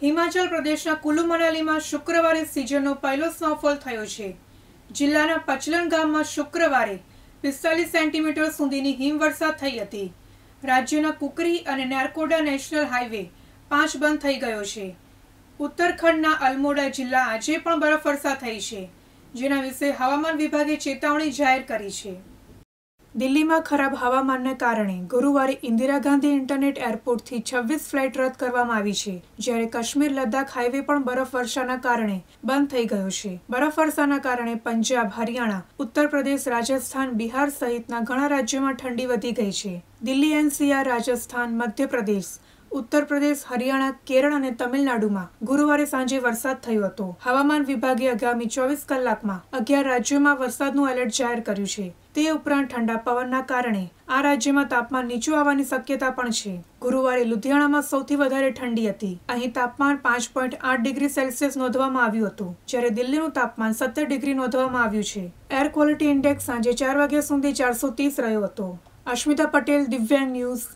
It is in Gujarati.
હિમાચલ પ્રદેશના કુલુ મનાલીમાં શુક્રવારે સિઝનનો પહેલો સ્નોફોલ થયો છે જિલ્લાના પચલન ગામમાં શુક્રવારે પિસ્તાલીસ સેન્ટીમીટર સુધીની હિમવર્ષા થઈ હતી રાજ્યના કુકરી અને નારકોડા નેશનલ હાઈવે પાંચ બંધ થઈ ગયો છે ઉત્તરખંડના અલમોડા જિલ્લા આજે પણ બરફવર્ષા થઈ છે જેના વિશે હવામાન વિભાગે ચેતવણી જાહેર કરી છે દિલ્હીમાં ખરાબ હવામાનને કારણે ગુરુવારે ઇન્દિરા ગાંધી ઇન્ટરનેટ એરપોર્ટથી છવ્વીસ ફ્લાઇટ રદ કરવામાં આવી છે જ્યારે કાશ્મીર લદ્દાખ હાઈવે પણ બરફવર્ષાના કારણે બંધ થઈ ગયો છે બરફવર્ષાના કારણે પંજાબ હરિયાણા ઉત્તર પ્રદેશ રાજસ્થાન બિહાર સહિતના ઘણા રાજ્યોમાં ઠંડી વધી ગઈ છે દિલ્હી એનસીઆર રાજસ્થાન મધ્યપ્રદેશ ઉત્તર પ્રદેશ હરિયાણા કેરળ અને તમિલનાડુમાં ગુરુવારે સાંજે વરસાદ થયો હતો હવામાન વિભાગે આગામી ચોવીસ કલાકમાં અગિયાર રાજ્યોમાં વરસાદનું એલર્ટ જાહેર કર્યું છે તે ઉપરાંત ઠંડા પવનના કારણે આ રાજ્યમાં તાપમાન નીચું આવવાની શક્યતા પણ છે ગુરુવારે લુધિયાણામાં સૌથી વધારે ઠંડી હતી અહીં તાપમાન પાંચ પોઈન્ટ આઠ ડિગ્રી સેલ્સિયસ નોંધવામાં આવ્યું હતું જ્યારે દિલ્હીનું તાપમાન સત્તર ડિગ્રી નોંધવામાં આવ્યું છે એર ક્વોલિટી ઇન્ડેક્સ સાંજે ચાર વાગ્યા સુધી ચારસો ત્રીસ રહ્યો હતો અશ્મિતા પટેલ દિવ્યાંગ ન્યૂઝ